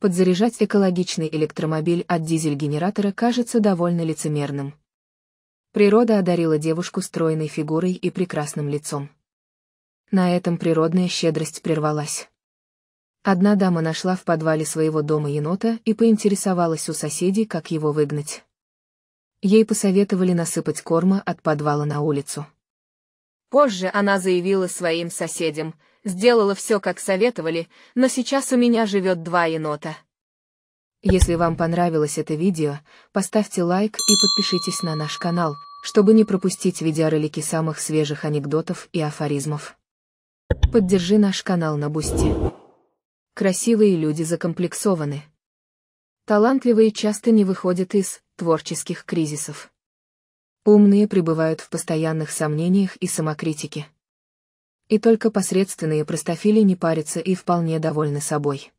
подзаряжать экологичный электромобиль от дизель-генератора кажется довольно лицемерным. Природа одарила девушку стройной фигурой и прекрасным лицом. На этом природная щедрость прервалась. Одна дама нашла в подвале своего дома енота и поинтересовалась у соседей, как его выгнать. Ей посоветовали насыпать корма от подвала на улицу. Позже она заявила своим соседям — сделала все как советовали, но сейчас у меня живет два енота. Если вам понравилось это видео, поставьте лайк и подпишитесь на наш канал, чтобы не пропустить видеоролики самых свежих анекдотов и афоризмов. Поддержи наш канал на Бусти. Красивые люди закомплексованы. Талантливые часто не выходят из творческих кризисов. Умные пребывают в постоянных сомнениях и самокритике и только посредственные простофили не парятся и вполне довольны собой.